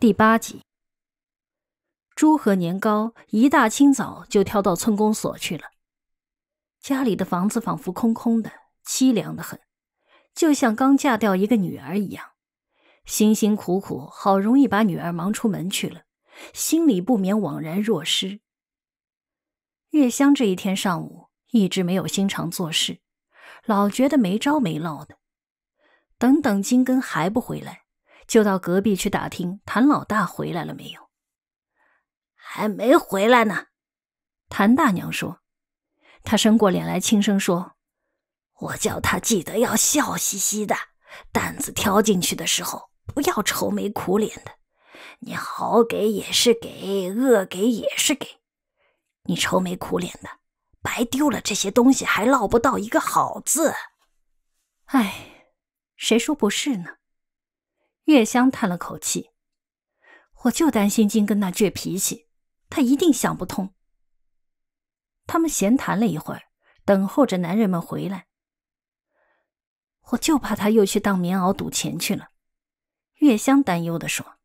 第八集，朱和年糕一大清早就跳到村公所去了。家里的房子仿佛空空的，凄凉的很，就像刚嫁掉一个女儿一样。辛辛苦苦，好容易把女儿忙出门去了，心里不免惘然若失。月香这一天上午一直没有心肠做事，老觉得没招没落的。等等，金根还不回来。就到隔壁去打听谭老大回来了没有？还没回来呢。谭大娘说，她伸过脸来，轻声说：“我叫他记得要笑嘻嘻的，担子挑进去的时候不要愁眉苦脸的。你好给也是给，恶给也是给。你愁眉苦脸的，白丢了这些东西，还落不到一个好字。哎，谁说不是呢？”月香叹了口气：“我就担心金根那倔脾气，他一定想不通。”他们闲谈了一会儿，等候着男人们回来。我就怕他又去当棉袄赌钱去了，月香担忧的说：“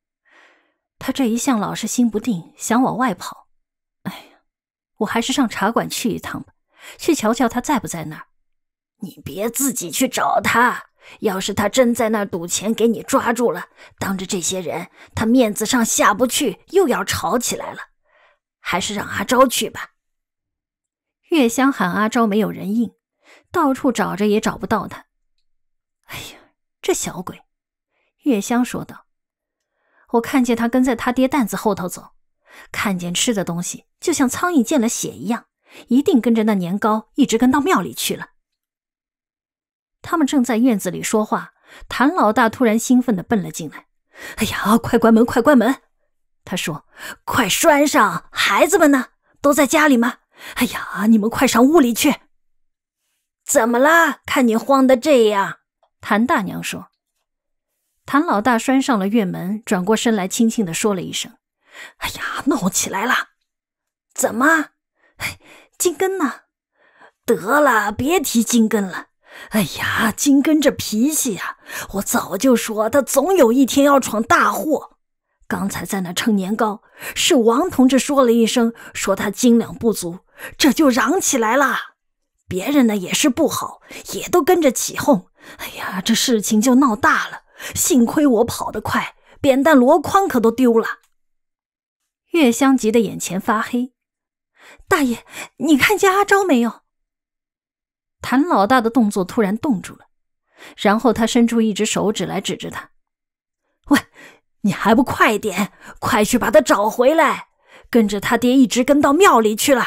他这一向老是心不定，想往外跑。哎呀，我还是上茶馆去一趟吧，去瞧瞧他在不在那儿。”你别自己去找他。要是他真在那儿赌钱，给你抓住了，当着这些人，他面子上下不去，又要吵起来了。还是让阿昭去吧。月香喊阿昭，没有人应，到处找着也找不到他。哎呀，这小鬼！月香说道：“我看见他跟在他爹担子后头走，看见吃的东西，就像苍蝇见了血一样，一定跟着那年糕一直跟到庙里去了。”他们正在院子里说话，谭老大突然兴奋地奔了进来。“哎呀，快关门，快关门！”他说，“快拴上，孩子们呢？都在家里吗？”“哎呀，你们快上屋里去！”“怎么啦？看你慌的这样。”谭大娘说。谭老大拴上了院门，转过身来，轻轻地说了一声：“哎呀，闹起来了！”“怎么？金根呢？”“得了，别提金根了。”哎呀，金根这脾气呀，我早就说他总有一天要闯大祸。刚才在那称年糕，是王同志说了一声，说他斤两不足，这就嚷起来了。别人呢也是不好，也都跟着起哄。哎呀，这事情就闹大了。幸亏我跑得快，扁担箩筐可都丢了。月香急得眼前发黑，大爷，你看见阿昭没有？谭老大的动作突然冻住了，然后他伸出一只手指来指着他：“喂，你还不快点，快去把他找回来！跟着他爹一直跟到庙里去了。”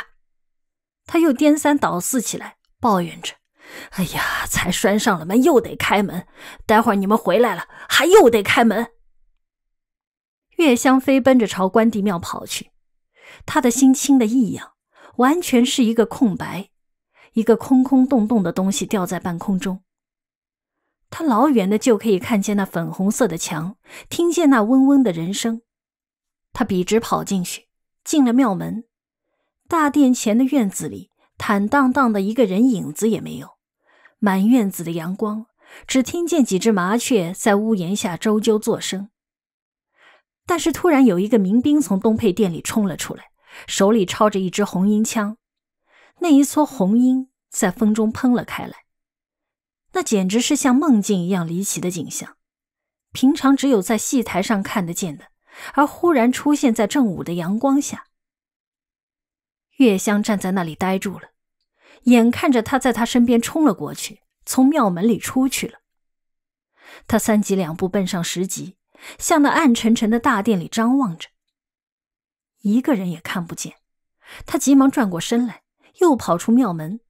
他又颠三倒四起来抱怨着：“哎呀，才拴上了门又得开门，待会儿你们回来了还又得开门。”月香飞奔着朝关帝庙跑去，他的心轻的异样，完全是一个空白。一个空空洞洞的东西吊在半空中。他老远的就可以看见那粉红色的墙，听见那嗡嗡的人声。他笔直跑进去，进了庙门。大殿前的院子里，坦荡荡的一个人影子也没有，满院子的阳光，只听见几只麻雀在屋檐下周啾作声。但是突然有一个民兵从东配殿里冲了出来，手里抄着一支红缨枪。那一撮红缨在风中喷了开来，那简直是像梦境一样离奇的景象，平常只有在戏台上看得见的，而忽然出现在正午的阳光下。月香站在那里呆住了，眼看着他在他身边冲了过去，从庙门里出去了。他三急两步奔上石级，向那暗沉沉的大殿里张望着，一个人也看不见。他急忙转过身来。又跑出庙门，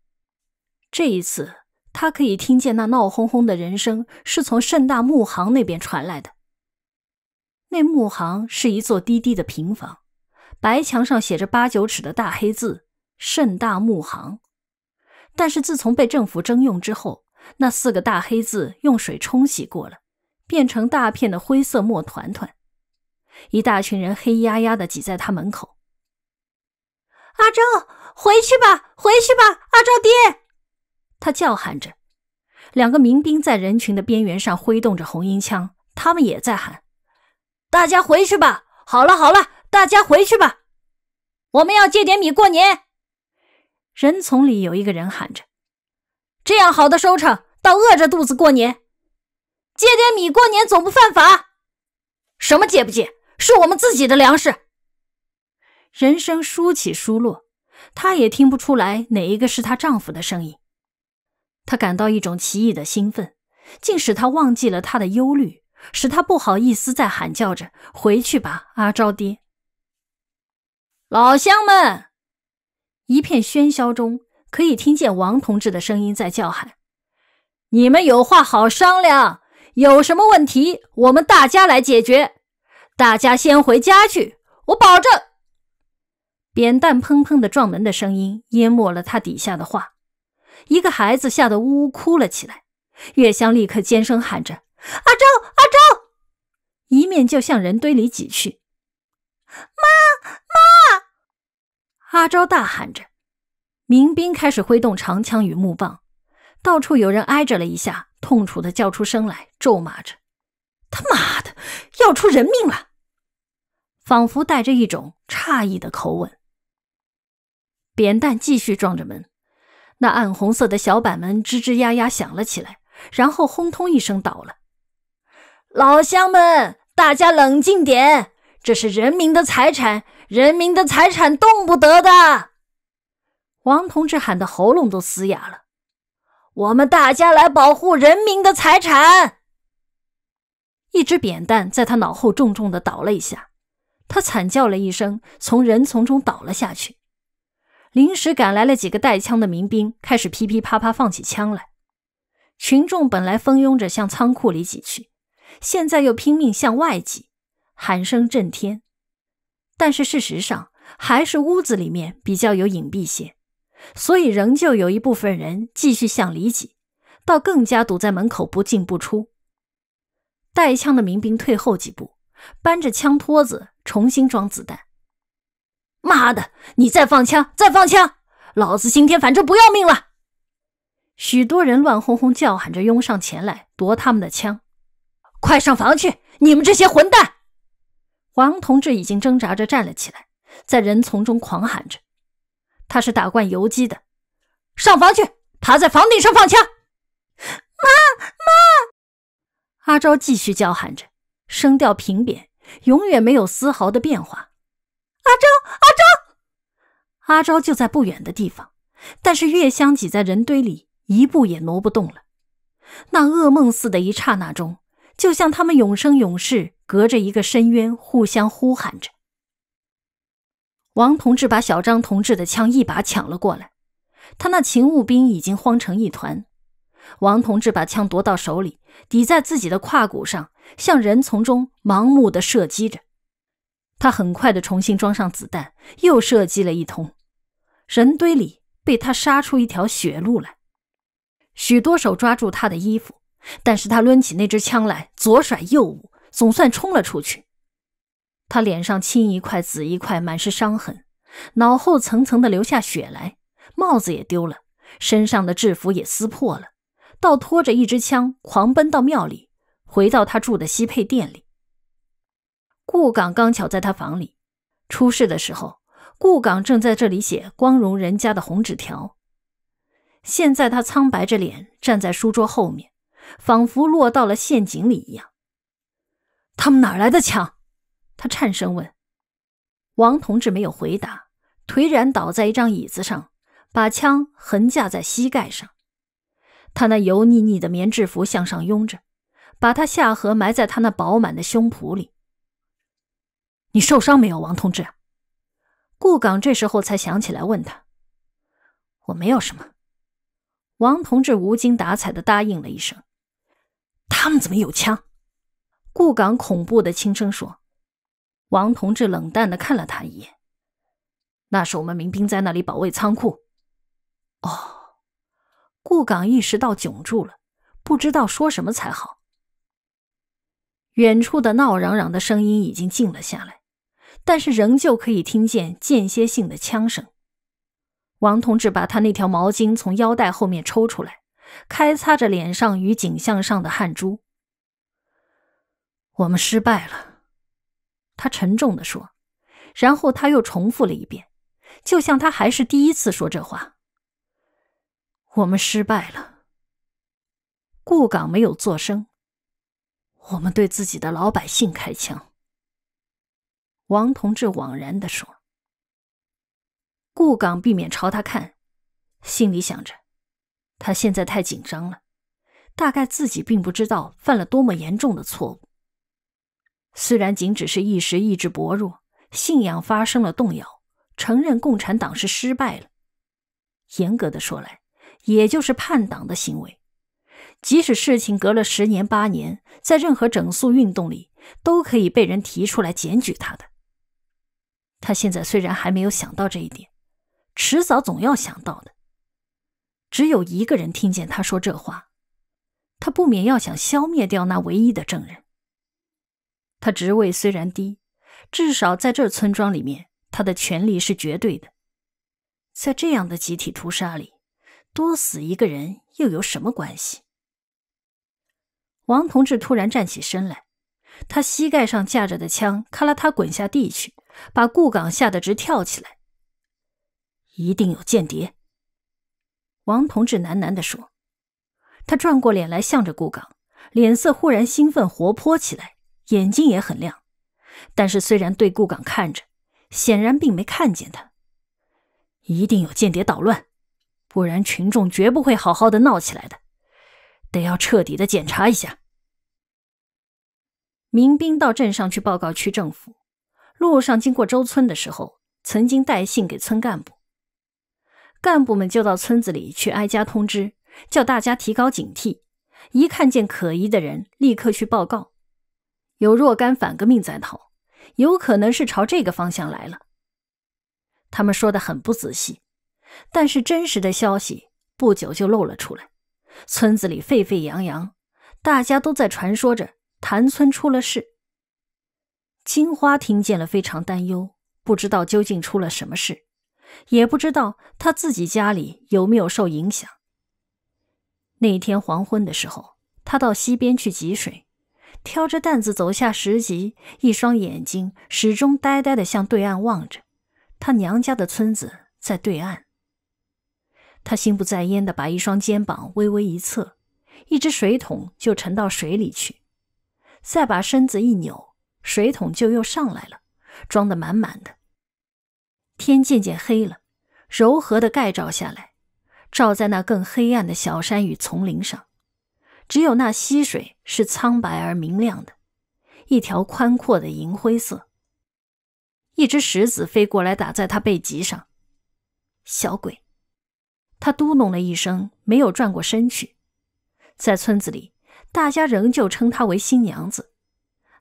这一次他可以听见那闹哄哄的人声是从盛大木行那边传来的。那木行是一座低低的平房，白墙上写着八九尺的大黑字“盛大木行”，但是自从被政府征用之后，那四个大黑字用水冲洗过了，变成大片的灰色墨团团。一大群人黑压压的挤在他门口，阿周。回去吧，回去吧，阿昭爹！他叫喊着。两个民兵在人群的边缘上挥动着红缨枪，他们也在喊：“大家回去吧！”“好了好了，大家回去吧！”“我们要借点米过年。”人丛里有一个人喊着：“这样好的收成，倒饿着肚子过年，借点米过年总不犯法。什么借不借？是我们自己的粮食。”人声疏起疏落。她也听不出来哪一个是她丈夫的声音，她感到一种奇异的兴奋，竟使她忘记了她的忧虑，使她不好意思再喊叫着：“回去吧，阿招爹！”老乡们，一片喧嚣中可以听见王同志的声音在叫喊：“你们有话好商量，有什么问题我们大家来解决。大家先回家去，我保证。”扁担砰砰的撞门的声音淹没了他底下的话。一个孩子吓得呜呜哭了起来。月香立刻尖声喊着：“阿昭，阿昭！”一面就向人堆里挤去。“妈妈！”阿昭大喊着。民兵开始挥动长枪与木棒，到处有人挨着了一下，痛楚的叫出声来，咒骂着：“他妈的，要出人命了！”仿佛带着一种诧异的口吻。扁担继续撞着门，那暗红色的小板门吱吱呀呀响了起来，然后轰通一声倒了。老乡们，大家冷静点，这是人民的财产，人民的财产动不得的。王同志喊得喉咙都嘶哑了，我们大家来保护人民的财产。一只扁担在他脑后重重的倒了一下，他惨叫了一声，从人丛中倒了下去。临时赶来了几个带枪的民兵，开始噼噼啪啪放起枪来。群众本来蜂拥着向仓库里挤去，现在又拼命向外挤，喊声震天。但是事实上，还是屋子里面比较有隐蔽些，所以仍旧有一部分人继续向里挤，倒更加堵在门口不进不出。带枪的民兵退后几步，搬着枪托子重新装子弹。妈的！你再放枪，再放枪！老子今天反正不要命了。许多人乱哄哄叫喊着，拥上前来夺他们的枪。快上房去！你们这些混蛋！王同志已经挣扎着站了起来，在人丛中狂喊着：“他是打惯游击的，上房去，爬在房顶上放枪！”妈妈，阿昭继续叫喊着，声调平扁，永远没有丝毫的变化。阿昭，阿昭，阿昭就在不远的地方，但是月香挤在人堆里，一步也挪不动了。那噩梦似的一刹那中，就像他们永生永世隔着一个深渊，互相呼喊着。王同志把小张同志的枪一把抢了过来，他那勤务兵已经慌成一团。王同志把枪夺到手里，抵在自己的胯骨上，向人丛中盲目的射击着。他很快的重新装上子弹，又射击了一通。人堆里被他杀出一条血路来。许多手抓住他的衣服，但是他抡起那支枪来，左甩右舞，总算冲了出去。他脸上青一块紫一块，满是伤痕，脑后层层的流下血来，帽子也丢了，身上的制服也撕破了，倒拖着一支枪狂奔到庙里，回到他住的西配殿里。顾岗刚巧在他房里，出事的时候，顾岗正在这里写“光荣人家”的红纸条。现在他苍白着脸站在书桌后面，仿佛落到了陷阱里一样。他们哪来的枪？他颤声问。王同志没有回答，颓然倒在一张椅子上，把枪横架在膝盖上。他那油腻腻的棉制服向上拥着，把他下颌埋在他那饱满的胸脯里。你受伤没有，王同志？顾岗这时候才想起来问他。我没有什么。王同志无精打采的答应了一声。他们怎么有枪？顾岗恐怖的轻声说。王同志冷淡的看了他一眼。那是我们民兵在那里保卫仓库。哦。顾岗意识到窘住了，不知道说什么才好。远处的闹嚷嚷的声音已经静了下来。但是仍旧可以听见间歇性的枪声。王同志把他那条毛巾从腰带后面抽出来，开擦着脸上与颈项上的汗珠。我们失败了，他沉重地说，然后他又重复了一遍，就像他还是第一次说这话：“我们失败了。”顾岗没有作声。我们对自己的老百姓开枪。王同志惘然的说：“顾岗避免朝他看，心里想着，他现在太紧张了，大概自己并不知道犯了多么严重的错误。虽然仅只是一时意志薄弱，信仰发生了动摇，承认共产党是失败了。严格的说来，也就是叛党的行为。即使事情隔了十年八年，在任何整肃运动里，都可以被人提出来检举他的。”他现在虽然还没有想到这一点，迟早总要想到的。只有一个人听见他说这话，他不免要想消灭掉那唯一的证人。他职位虽然低，至少在这村庄里面，他的权力是绝对的。在这样的集体屠杀里，多死一个人又有什么关系？王同志突然站起身来，他膝盖上架着的枪，咔啦他滚下地去。把顾岗吓得直跳起来。一定有间谍。王同志喃喃地说。他转过脸来，向着顾港，脸色忽然兴奋活泼起来，眼睛也很亮。但是，虽然对顾港看着，显然并没看见他。一定有间谍捣乱，不然群众绝不会好好的闹起来的。得要彻底的检查一下。民兵到镇上去报告区政府。路上经过周村的时候，曾经带信给村干部，干部们就到村子里去挨家通知，叫大家提高警惕，一看见可疑的人，立刻去报告。有若干反革命在逃，有可能是朝这个方向来了。他们说的很不仔细，但是真实的消息不久就露了出来，村子里沸沸扬扬，大家都在传说着谭村出了事。金花听见了，非常担忧，不知道究竟出了什么事，也不知道他自己家里有没有受影响。那天黄昏的时候，他到溪边去汲水，挑着担子走下石级，一双眼睛始终呆呆的向对岸望着。他娘家的村子在对岸。他心不在焉的把一双肩膀微微一侧，一只水桶就沉到水里去，再把身子一扭。水桶就又上来了，装得满满的。天渐渐黑了，柔和的盖照下来，照在那更黑暗的小山与丛林上。只有那溪水是苍白而明亮的，一条宽阔的银灰色。一只石子飞过来，打在他背脊上。小鬼，他嘟哝了一声，没有转过身去。在村子里，大家仍旧称他为新娘子。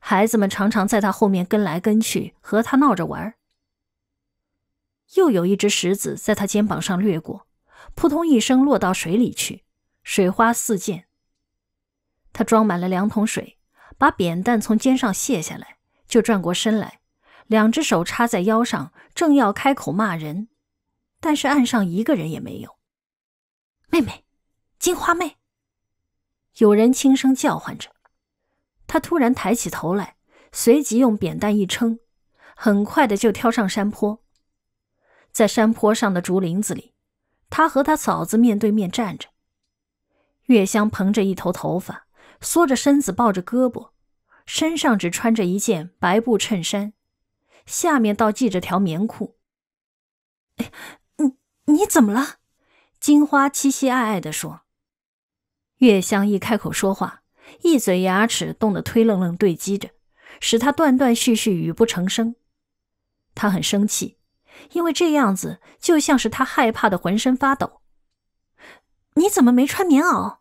孩子们常常在他后面跟来跟去，和他闹着玩又有一只石子在他肩膀上掠过，扑通一声落到水里去，水花四溅。他装满了两桶水，把扁担从肩上卸下来，就转过身来，两只手插在腰上，正要开口骂人，但是岸上一个人也没有。妹妹，金花妹，有人轻声叫唤着。他突然抬起头来，随即用扁担一撑，很快的就挑上山坡。在山坡上的竹林子里，他和他嫂子面对面站着。月香蓬着一头头发，缩着身子，抱着胳膊，身上只穿着一件白布衬衫，下面倒系着条棉裤。哎，你你怎么了？金花凄凄爱爱地说。月香一开口说话。一嘴牙齿冻得推愣愣对击着，使他断断续续语不成声。他很生气，因为这样子就像是他害怕的浑身发抖。你怎么没穿棉袄？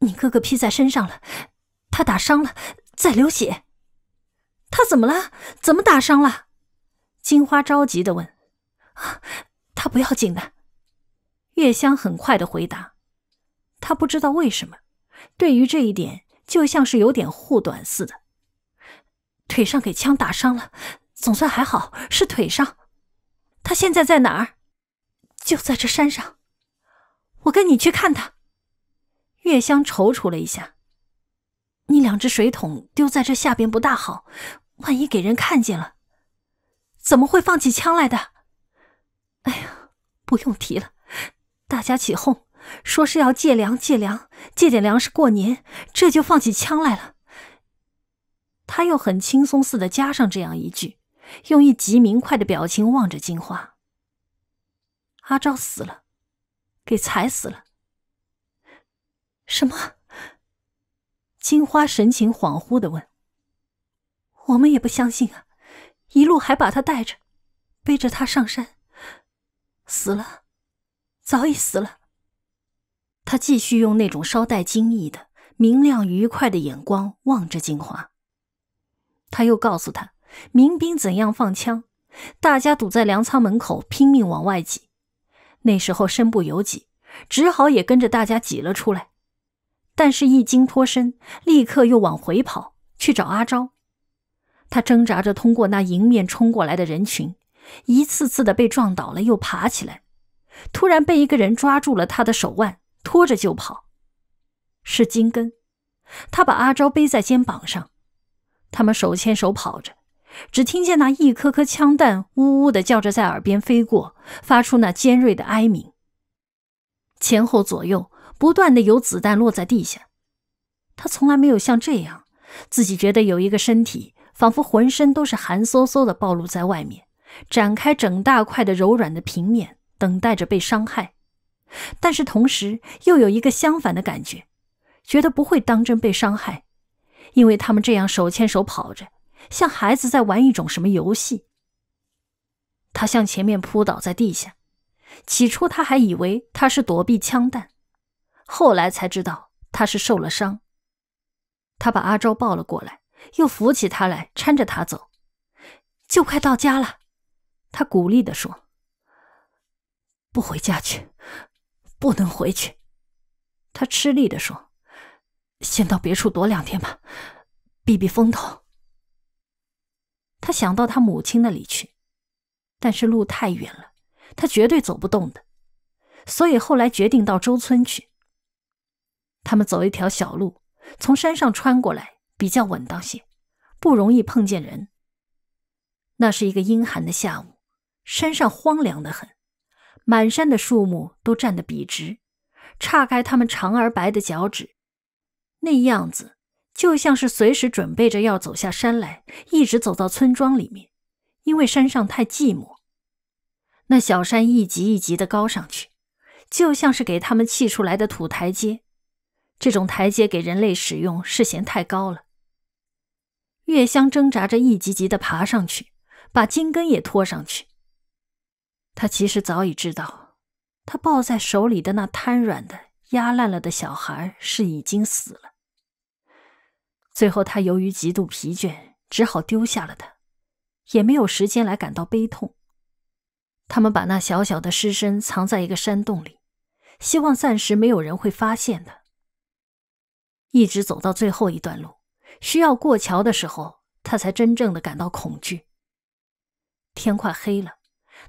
你哥哥披在身上了。他打伤了，在流血。他怎么了？怎么打伤了？金花着急地问。啊，他不要紧的。月香很快地回答。他不知道为什么。对于这一点，就像是有点护短似的。腿上给枪打伤了，总算还好，是腿伤。他现在在哪儿？就在这山上。我跟你去看他。月香踌躇了一下。你两只水桶丢在这下边不大好，万一给人看见了，怎么会放起枪来的？哎呀，不用提了，大家起哄。说是要借粮，借粮，借点粮食过年，这就放起枪来了。他又很轻松似的加上这样一句，用一极明快的表情望着金花。阿昭死了，给踩死了。什么？金花神情恍惚的问。我们也不相信啊，一路还把他带着，背着他上山，死了，早已死了。他继续用那种稍带惊异的明亮、愉快的眼光望着静华。他又告诉他，民兵怎样放枪，大家堵在粮仓门口拼命往外挤。那时候身不由己，只好也跟着大家挤了出来。但是，一惊脱身，立刻又往回跑去找阿昭。他挣扎着通过那迎面冲过来的人群，一次次的被撞倒了，又爬起来。突然被一个人抓住了他的手腕。拖着就跑，是金根。他把阿昭背在肩膀上，他们手牵手跑着，只听见那一颗颗枪弹呜呜的叫着在耳边飞过，发出那尖锐的哀鸣。前后左右不断的有子弹落在地下。他从来没有像这样，自己觉得有一个身体，仿佛浑身都是寒飕飕的暴露在外面，展开整大块的柔软的平面，等待着被伤害。但是同时又有一个相反的感觉，觉得不会当真被伤害，因为他们这样手牵手跑着，像孩子在玩一种什么游戏。他向前面扑倒在地下，起初他还以为他是躲避枪弹，后来才知道他是受了伤。他把阿周抱了过来，又扶起他来，搀着他走，就快到家了。他鼓励地说：“不回家去。”不能回去，他吃力的说：“先到别处躲两天吧，避避风头。”他想到他母亲那里去，但是路太远了，他绝对走不动的，所以后来决定到周村去。他们走一条小路，从山上穿过来，比较稳当些，不容易碰见人。那是一个阴寒的下午，山上荒凉的很。满山的树木都站得笔直，岔开它们长而白的脚趾，那样子就像是随时准备着要走下山来，一直走到村庄里面，因为山上太寂寞。那小山一级一级的高上去，就像是给他们砌出来的土台阶。这种台阶给人类使用是嫌太高了。月香挣扎着一级级的爬上去，把金根也拖上去。他其实早已知道，他抱在手里的那瘫软的、压烂了的小孩是已经死了。最后，他由于极度疲倦，只好丢下了他，也没有时间来感到悲痛。他们把那小小的尸身藏在一个山洞里，希望暂时没有人会发现的。一直走到最后一段路，需要过桥的时候，他才真正的感到恐惧。天快黑了。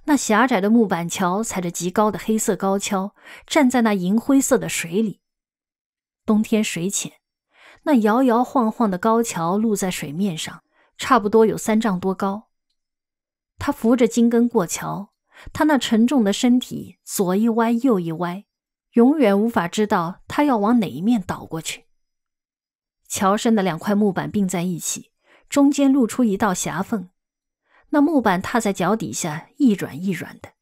那狭窄的木板桥，踩着极高的黑色高跷，站在那银灰色的水里。冬天水浅，那摇摇晃晃的高桥露在水面上，差不多有三丈多高。他扶着金根过桥，他那沉重的身体左一歪右一歪，永远无法知道他要往哪一面倒过去。桥身的两块木板并在一起，中间露出一道狭缝。那木板踏在脚底下，一软一软的，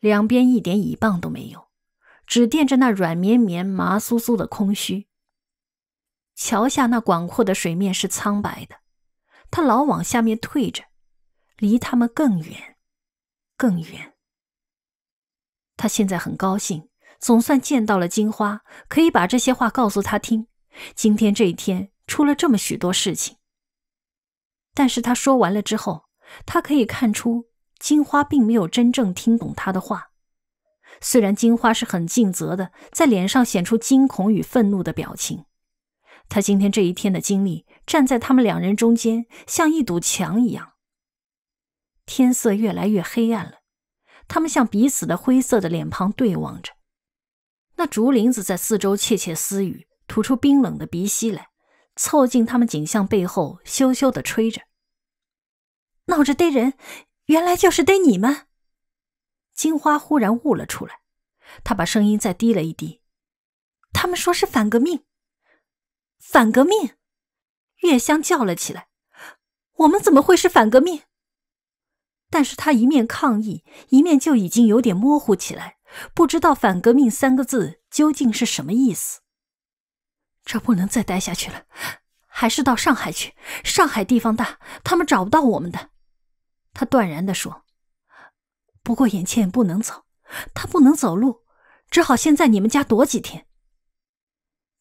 两边一点倚棒都没有，只垫着那软绵绵、麻酥酥的空虚。桥下那广阔的水面是苍白的，他老往下面退着，离他们更远，更远。他现在很高兴，总算见到了金花，可以把这些话告诉他听。今天这一天出了这么许多事情，但是他说完了之后。他可以看出，金花并没有真正听懂他的话。虽然金花是很尽责的，在脸上显出惊恐与愤怒的表情。他今天这一天的经历，站在他们两人中间，像一堵墙一样。天色越来越黑暗了，他们向彼此的灰色的脸庞对望着。那竹林子在四周窃窃私语，吐出冰冷的鼻息来，凑近他们景象背后，羞羞地吹着。闹着逮人，原来就是逮你们。金花忽然悟了出来，她把声音再低了一低。他们说是反革命。反革命！月香叫了起来：“我们怎么会是反革命？”但是她一面抗议，一面就已经有点模糊起来，不知道“反革命”三个字究竟是什么意思。这不能再待下去了，还是到上海去。上海地方大，他们找不到我们的。他断然地说：“不过，眼前也不能走，他不能走路，只好先在你们家躲几天。”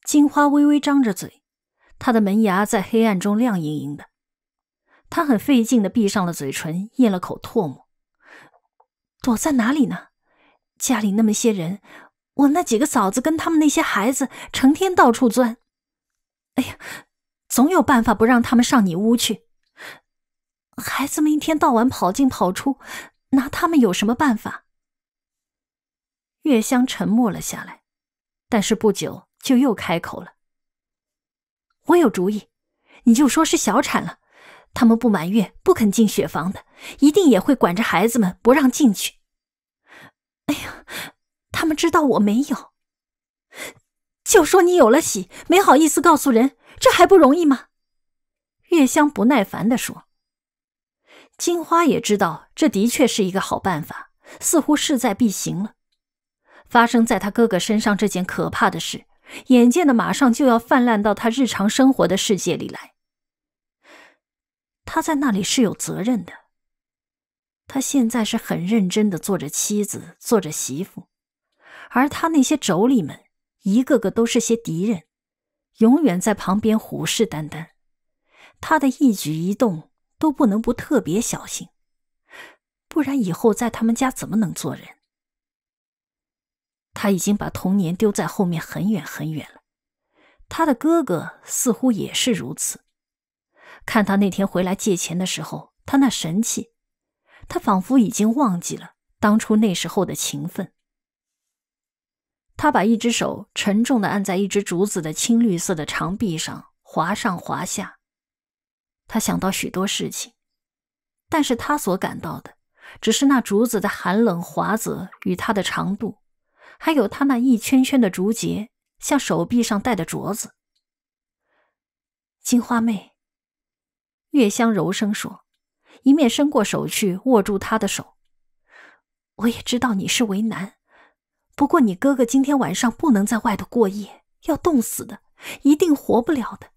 金花微微张着嘴，她的门牙在黑暗中亮莹莹的，她很费劲的闭上了嘴唇，咽了口唾沫。躲在哪里呢？家里那么些人，我那几个嫂子跟他们那些孩子成天到处钻，哎呀，总有办法不让他们上你屋去。孩子们一天到晚跑进跑出，拿他们有什么办法？月香沉默了下来，但是不久就又开口了：“我有主意，你就说是小产了，他们不满月不肯进雪房的，一定也会管着孩子们不让进去。哎呀，他们知道我没有，就说你有了喜，没好意思告诉人，这还不容易吗？”月香不耐烦地说。金花也知道，这的确是一个好办法，似乎势在必行了。发生在他哥哥身上这件可怕的事，眼见的马上就要泛滥到他日常生活的世界里来。他在那里是有责任的。他现在是很认真的做着妻子，做着媳妇，而他那些妯娌们，一个个都是些敌人，永远在旁边虎视眈眈，他的一举一动。都不能不特别小心，不然以后在他们家怎么能做人？他已经把童年丢在后面很远很远了，他的哥哥似乎也是如此。看他那天回来借钱的时候，他那神气，他仿佛已经忘记了当初那时候的情分。他把一只手沉重的按在一只竹子的青绿色的长臂上，划上划下。他想到许多事情，但是他所感到的只是那竹子的寒冷、华泽与它的长度，还有他那一圈圈的竹节，像手臂上戴的镯子。金花妹，月香柔声说，一面伸过手去握住他的手。我也知道你是为难，不过你哥哥今天晚上不能在外头过夜，要冻死的，一定活不了的。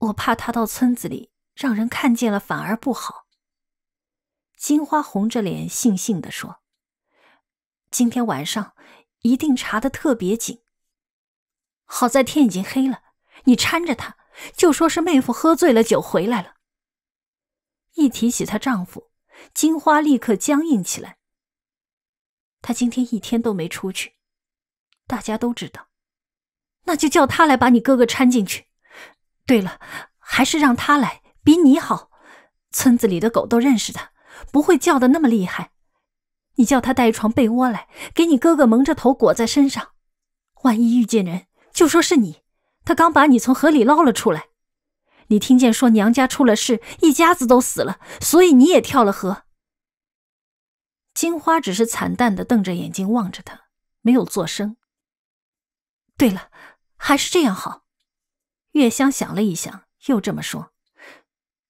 我怕他到村子里让人看见了，反而不好。金花红着脸，悻悻地说：“今天晚上一定查的特别紧。好在天已经黑了，你搀着他，就说是妹夫喝醉了酒回来了。”一提起她丈夫，金花立刻僵硬起来。她今天一天都没出去，大家都知道，那就叫她来把你哥哥搀进去。对了，还是让他来，比你好。村子里的狗都认识他，不会叫的那么厉害。你叫他带一床被窝来，给你哥哥蒙着头，裹在身上。万一遇见人，就说是你。他刚把你从河里捞了出来。你听见说娘家出了事，一家子都死了，所以你也跳了河。金花只是惨淡的瞪着眼睛望着他，没有作声。对了，还是这样好。月香想了一想，又这么说：“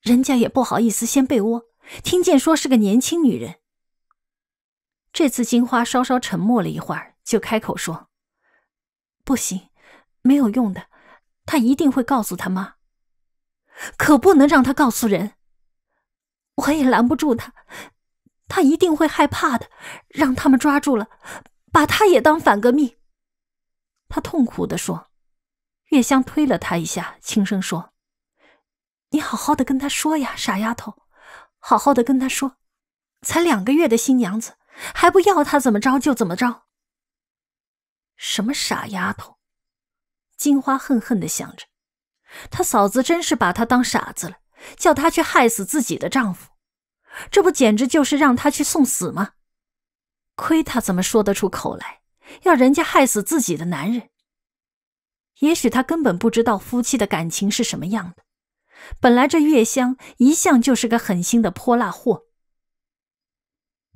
人家也不好意思掀被窝，听见说是个年轻女人。”这次金花稍稍沉默了一会儿，就开口说：“不行，没有用的，他一定会告诉他妈，可不能让他告诉人。我也拦不住他，他一定会害怕的，让他们抓住了，把他也当反革命。”他痛苦的说。月香推了他一下，轻声说：“你好好的跟他说呀，傻丫头，好好的跟他说，才两个月的新娘子，还不要他怎么着就怎么着？什么傻丫头？”金花恨恨的想着：“她嫂子真是把她当傻子了，叫她去害死自己的丈夫，这不简直就是让她去送死吗？亏她怎么说得出口来，要人家害死自己的男人。”也许他根本不知道夫妻的感情是什么样的。本来这月香一向就是个狠心的泼辣货，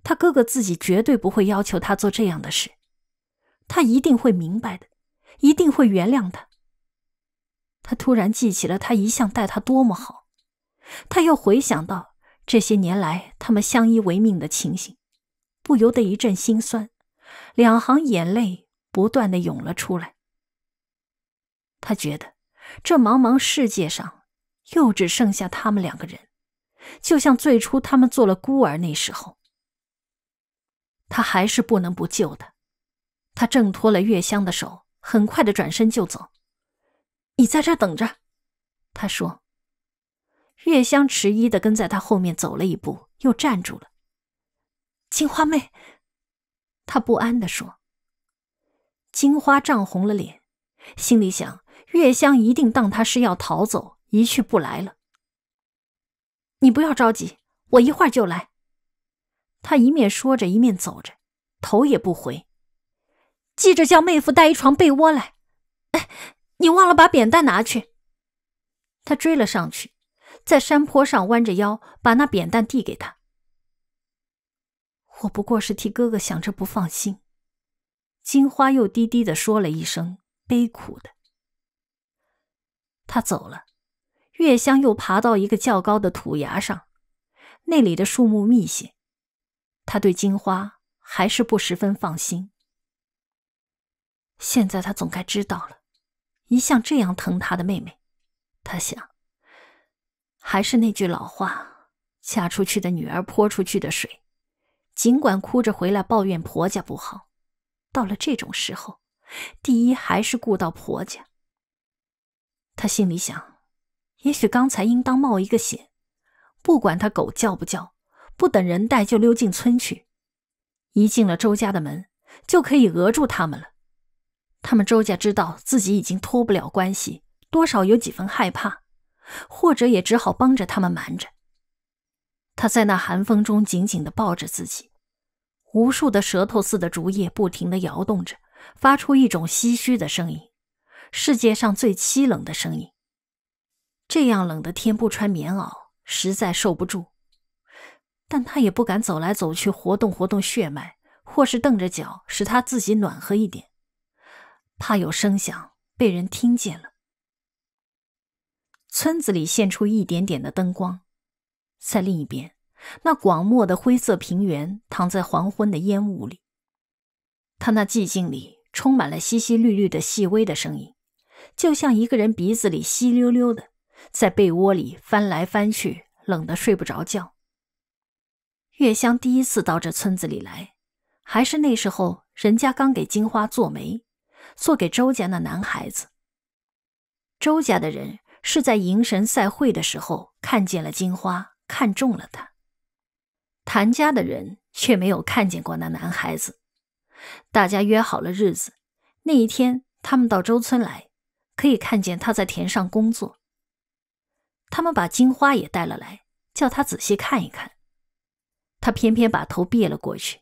他哥哥自己绝对不会要求他做这样的事，他一定会明白的，一定会原谅他。他突然记起了他一向待他多么好，他又回想到这些年来他们相依为命的情形，不由得一阵心酸，两行眼泪不断的涌了出来。他觉得，这茫茫世界上又只剩下他们两个人，就像最初他们做了孤儿那时候。他还是不能不救的。他挣脱了月香的手，很快的转身就走。“你在这儿等着。”他说。月香迟疑的跟在他后面走了一步，又站住了。“金花妹。”他不安地说。金花涨红了脸，心里想。月香一定当他是要逃走，一去不来了。你不要着急，我一会儿就来。他一面说着，一面走着，头也不回。记着叫妹夫带一床被窝来。哎，你忘了把扁担拿去。他追了上去，在山坡上弯着腰，把那扁担递给他。我不过是替哥哥想着不放心。金花又低低的说了一声，悲苦的。他走了，月香又爬到一个较高的土崖上，那里的树木密些。他对金花还是不十分放心。现在他总该知道了，一向这样疼他的妹妹，他想，还是那句老话：嫁出去的女儿泼出去的水，尽管哭着回来抱怨婆家不好，到了这种时候，第一还是顾到婆家。他心里想，也许刚才应当冒一个险，不管他狗叫不叫，不等人带就溜进村去。一进了周家的门，就可以讹住他们了。他们周家知道自己已经脱不了关系，多少有几分害怕，或者也只好帮着他们瞒着。他在那寒风中紧紧的抱着自己，无数的舌头似的竹叶不停的摇动着，发出一种唏嘘的声音。世界上最凄冷的声音。这样冷的天，不穿棉袄实在受不住。但他也不敢走来走去活动活动血脉，或是蹬着脚使他自己暖和一点，怕有声响被人听见了。村子里现出一点点的灯光，在另一边，那广漠的灰色平原躺在黄昏的烟雾里。他那寂静里充满了淅淅沥沥的细微的声音。就像一个人鼻子里稀溜溜的，在被窝里翻来翻去，冷得睡不着觉。月香第一次到这村子里来，还是那时候，人家刚给金花做媒，做给周家那男孩子。周家的人是在迎神赛会的时候看见了金花，看中了他。谭家的人却没有看见过那男孩子。大家约好了日子，那一天他们到周村来。可以看见他在田上工作。他们把金花也带了来，叫他仔细看一看。他偏偏把头别了过去。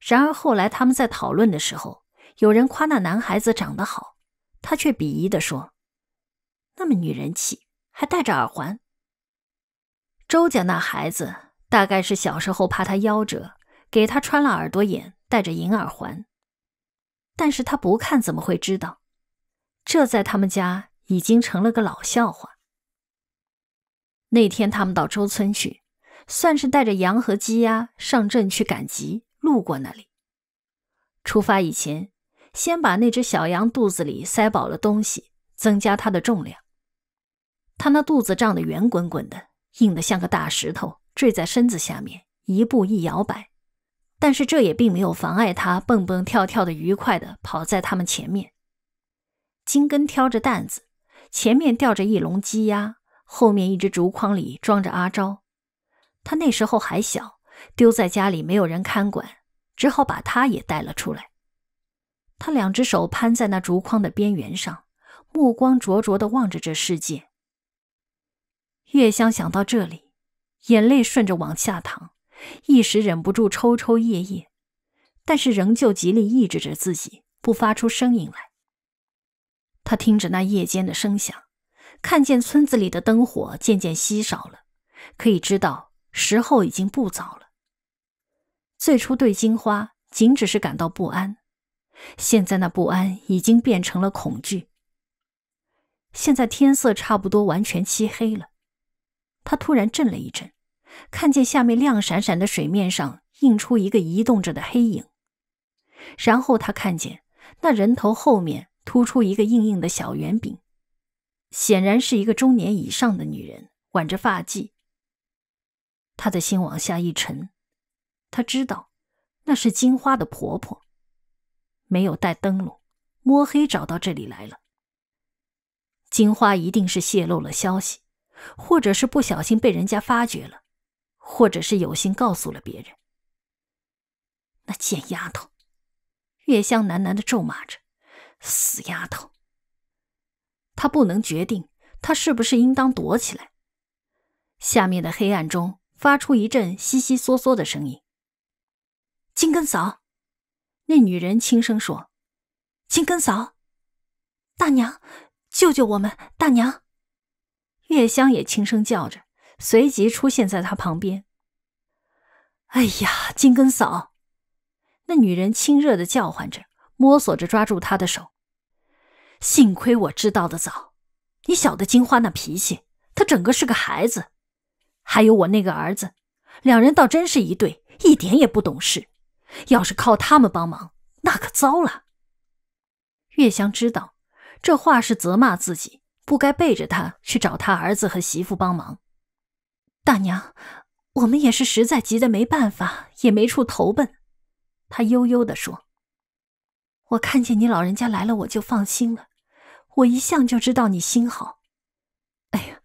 然而后来他们在讨论的时候，有人夸那男孩子长得好，他却鄙夷的说：“那么女人气，还戴着耳环。”周家那孩子大概是小时候怕他夭折，给他穿了耳朵眼，戴着银耳环。但是他不看怎么会知道？这在他们家已经成了个老笑话。那天他们到周村去，算是带着羊和鸡鸭上镇去赶集。路过那里，出发以前，先把那只小羊肚子里塞饱了东西，增加它的重量。它那肚子胀得圆滚滚的，硬得像个大石头，坠在身子下面，一步一摇摆。但是这也并没有妨碍它蹦蹦跳跳的、愉快的跑在他们前面。金根挑着担子，前面吊着一笼鸡鸭，后面一只竹筐里装着阿昭。他那时候还小，丢在家里没有人看管，只好把他也带了出来。他两只手攀在那竹筐的边缘上，目光灼灼地望着这世界。月香想到这里，眼泪顺着往下淌，一时忍不住抽抽噎噎，但是仍旧极力抑制着自己，不发出声音来。他听着那夜间的声响，看见村子里的灯火渐渐稀少了，可以知道时候已经不早了。最初对金花仅只是感到不安，现在那不安已经变成了恐惧。现在天色差不多完全漆黑了，他突然震了一震，看见下面亮闪闪的水面上映出一个移动着的黑影，然后他看见那人头后面。突出一个硬硬的小圆饼，显然是一个中年以上的女人挽着发髻。他的心往下一沉，他知道那是金花的婆婆，没有带灯笼，摸黑找到这里来了。金花一定是泄露了消息，或者是不小心被人家发觉了，或者是有心告诉了别人。那贱丫头，月香喃喃的咒骂着。死丫头！他不能决定，他是不是应当躲起来。下面的黑暗中发出一阵悉悉嗦嗦的声音。金根嫂，那女人轻声说：“金根嫂，大娘，救救我们！大娘！”月香也轻声叫着，随即出现在他旁边。“哎呀，金根嫂！”那女人亲热的叫唤着，摸索着抓住他的手。幸亏我知道的早，你晓得金花那脾气，她整个是个孩子。还有我那个儿子，两人倒真是一对，一点也不懂事。要是靠他们帮忙，那可糟了。月香知道这话是责骂自己，不该背着她去找她儿子和媳妇帮忙。大娘，我们也是实在急得没办法，也没处投奔。他悠悠的说。我看见你老人家来了，我就放心了。我一向就知道你心好。哎呀，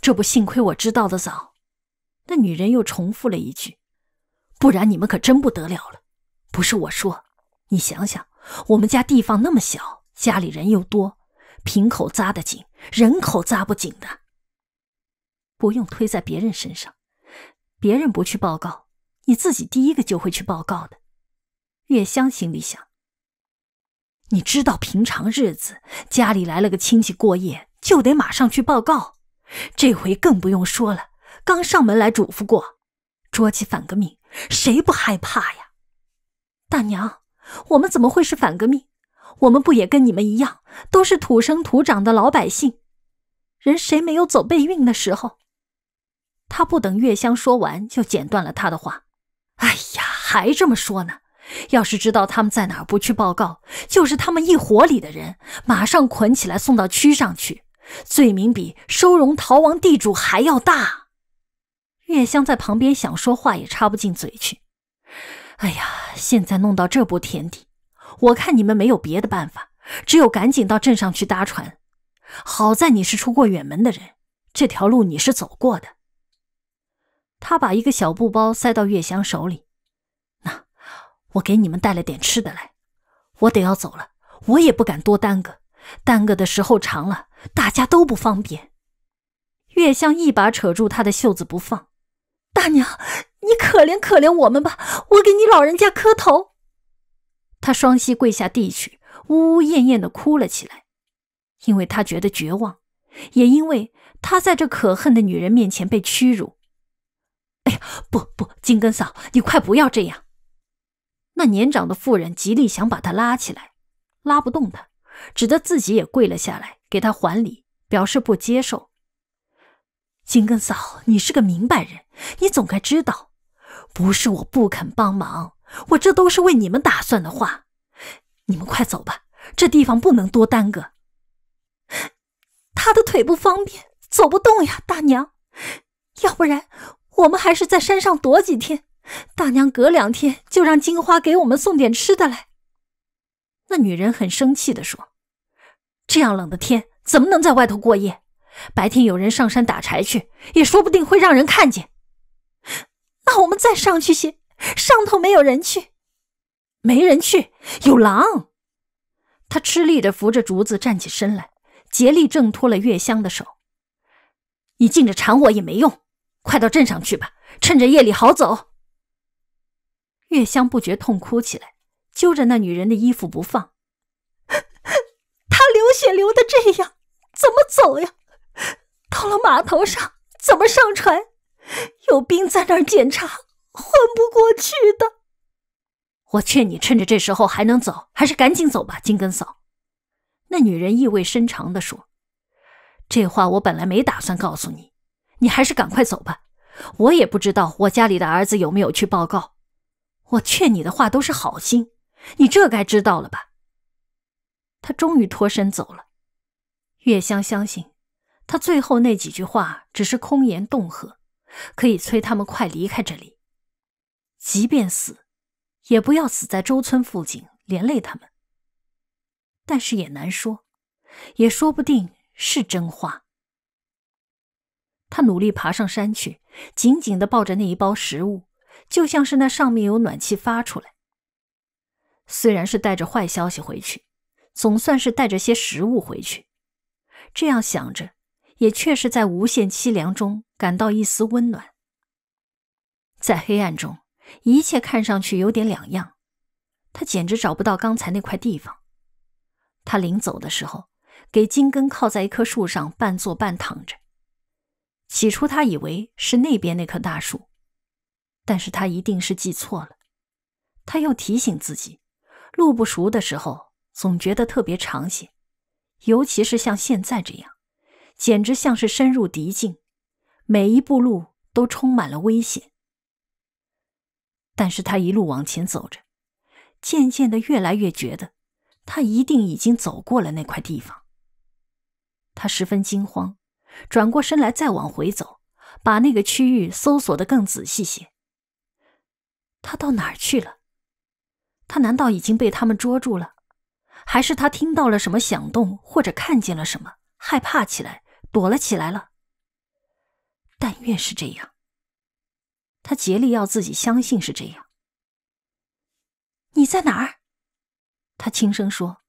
这不幸亏我知道的早。那女人又重复了一句：“不然你们可真不得了了。”不是我说，你想想，我们家地方那么小，家里人又多，瓶口扎得紧，人口扎不紧的。不用推在别人身上，别人不去报告，你自己第一个就会去报告的。月香心里想。你知道，平常日子家里来了个亲戚过夜，就得马上去报告。这回更不用说了，刚上门来嘱咐过，捉起反革命，谁不害怕呀？大娘，我们怎么会是反革命？我们不也跟你们一样，都是土生土长的老百姓？人谁没有走备孕的时候？他不等月香说完，就剪断了他的话。哎呀，还这么说呢？要是知道他们在哪儿不去报告，就是他们一伙里的人，马上捆起来送到区上去，罪名比收容逃亡地主还要大。月香在旁边想说话也插不进嘴去。哎呀，现在弄到这步田地，我看你们没有别的办法，只有赶紧到镇上去搭船。好在你是出过远门的人，这条路你是走过的。他把一个小布包塞到月香手里。我给你们带了点吃的来，我得要走了，我也不敢多耽搁，耽搁的时候长了，大家都不方便。月香一把扯住他的袖子不放，大娘，你可怜可怜我们吧，我给你老人家磕头。他双膝跪下地去，呜呜咽咽地哭了起来，因为他觉得绝望，也因为他在这可恨的女人面前被屈辱。哎呀，不不，金根嫂，你快不要这样。那年长的妇人极力想把他拉起来，拉不动他，只得自己也跪了下来，给他还礼，表示不接受。金根嫂，你是个明白人，你总该知道，不是我不肯帮忙，我这都是为你们打算的话。你们快走吧，这地方不能多耽搁。他的腿不方便，走不动呀，大娘。要不然，我们还是在山上躲几天。大娘隔两天就让金花给我们送点吃的来。那女人很生气地说：“这样冷的天，怎么能在外头过夜？白天有人上山打柴去，也说不定会让人看见。那我们再上去些，上头没有人去，没人去，有狼。”她吃力地扶着竹子站起身来，竭力挣脱了月香的手。“你尽着缠我也没用，快到镇上去吧，趁着夜里好走。”月香不觉痛哭起来，揪着那女人的衣服不放。她流血流的这样，怎么走呀？到了码头上怎么上船？有兵在那儿检查，混不过去的。我劝你趁着这时候还能走，还是赶紧走吧，金根嫂。那女人意味深长地说：“这话我本来没打算告诉你，你还是赶快走吧。我也不知道我家里的儿子有没有去报告。”我劝你的话都是好心，你这该知道了吧？他终于脱身走了。月香相信，他最后那几句话只是空言恫吓，可以催他们快离开这里，即便死，也不要死在周村附近，连累他们。但是也难说，也说不定是真话。他努力爬上山去，紧紧的抱着那一包食物。就像是那上面有暖气发出来。虽然是带着坏消息回去，总算是带着些食物回去。这样想着，也确实在无限凄凉中感到一丝温暖。在黑暗中，一切看上去有点两样。他简直找不到刚才那块地方。他临走的时候，给金根靠在一棵树上，半坐半躺着。起初他以为是那边那棵大树。但是他一定是记错了。他又提醒自己，路不熟的时候总觉得特别长些，尤其是像现在这样，简直像是深入敌境，每一步路都充满了危险。但是他一路往前走着，渐渐的越来越觉得，他一定已经走过了那块地方。他十分惊慌，转过身来再往回走，把那个区域搜索的更仔细些。他到哪儿去了？他难道已经被他们捉住了？还是他听到了什么响动，或者看见了什么，害怕起来，躲了起来了？但愿是这样。他竭力要自己相信是这样。你在哪儿？他轻声说，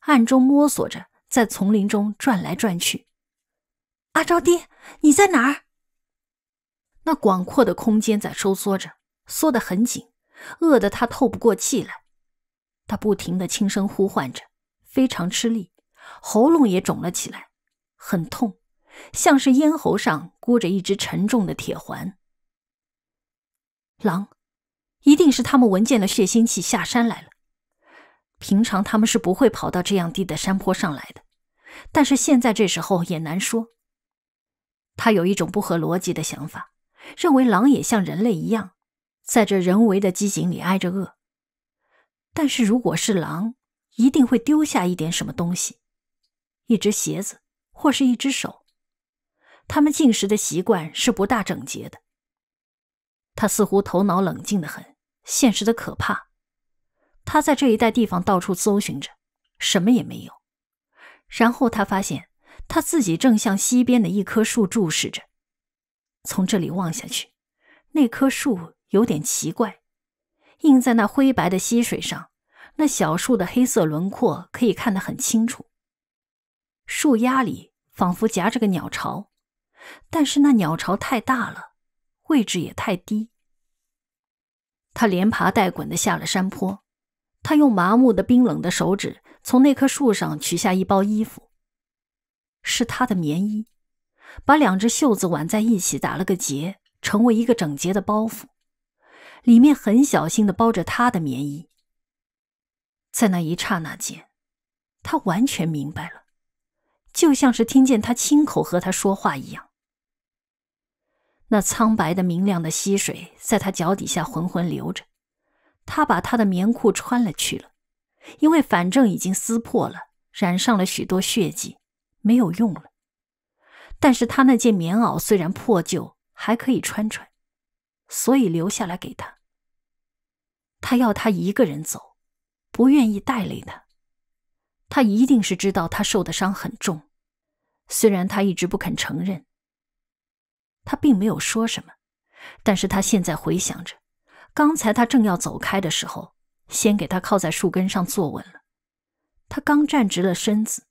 暗中摸索着，在丛林中转来转去。阿昭爹，你在哪儿？那广阔的空间在收缩着。缩得很紧，饿得他透不过气来。他不停地轻声呼唤着，非常吃力，喉咙也肿了起来，很痛，像是咽喉上箍着一只沉重的铁环。狼，一定是他们闻见了血腥气下山来了。平常他们是不会跑到这样低的山坡上来的，但是现在这时候也难说。他有一种不合逻辑的想法，认为狼也像人类一样。在这人为的机井里挨着饿，但是如果是狼，一定会丢下一点什么东西，一只鞋子或是一只手。他们进食的习惯是不大整洁的。他似乎头脑冷静的很，现实的可怕。他在这一带地方到处搜寻着，什么也没有。然后他发现他自己正向西边的一棵树注视着，从这里望下去，那棵树。有点奇怪，映在那灰白的溪水上，那小树的黑色轮廓可以看得很清楚。树丫里仿佛夹着个鸟巢，但是那鸟巢太大了，位置也太低。他连爬带滚的下了山坡，他用麻木的冰冷的手指从那棵树上取下一包衣服，是他的棉衣，把两只袖子挽在一起打了个结，成为一个整洁的包袱。里面很小心的包着他的棉衣。在那一刹那间，他完全明白了，就像是听见他亲口和他说话一样。那苍白的、明亮的溪水在他脚底下浑浑流着。他把他的棉裤穿了去了，因为反正已经撕破了，染上了许多血迹，没有用了。但是他那件棉袄虽然破旧，还可以穿穿。所以留下来给他。他要他一个人走，不愿意带领他。他一定是知道他受的伤很重，虽然他一直不肯承认。他并没有说什么，但是他现在回想着，刚才他正要走开的时候，先给他靠在树根上坐稳了。他刚站直了身子，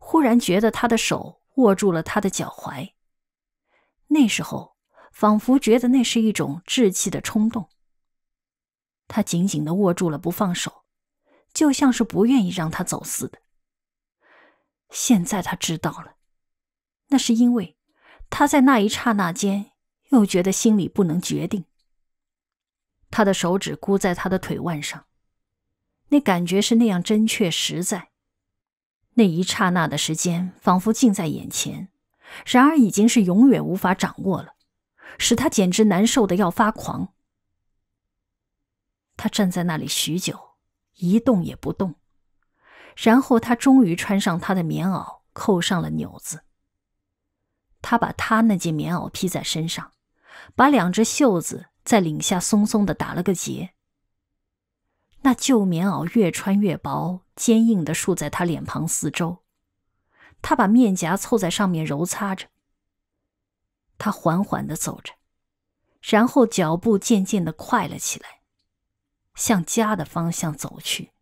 忽然觉得他的手握住了他的脚踝。那时候。仿佛觉得那是一种稚气的冲动，他紧紧的握住了不放手，就像是不愿意让他走似的。现在他知道了，那是因为他在那一刹那间又觉得心里不能决定。他的手指箍在他的腿腕上，那感觉是那样真确实在。那一刹那的时间仿佛近在眼前，然而已经是永远无法掌握了。使他简直难受的要发狂。他站在那里许久，一动也不动。然后他终于穿上他的棉袄，扣上了钮子。他把他那件棉袄披在身上，把两只袖子在领下松松的打了个结。那旧棉袄越穿越薄，坚硬的竖在他脸庞四周。他把面颊凑在上面揉擦着。他缓缓地走着，然后脚步渐渐地快了起来，向家的方向走去。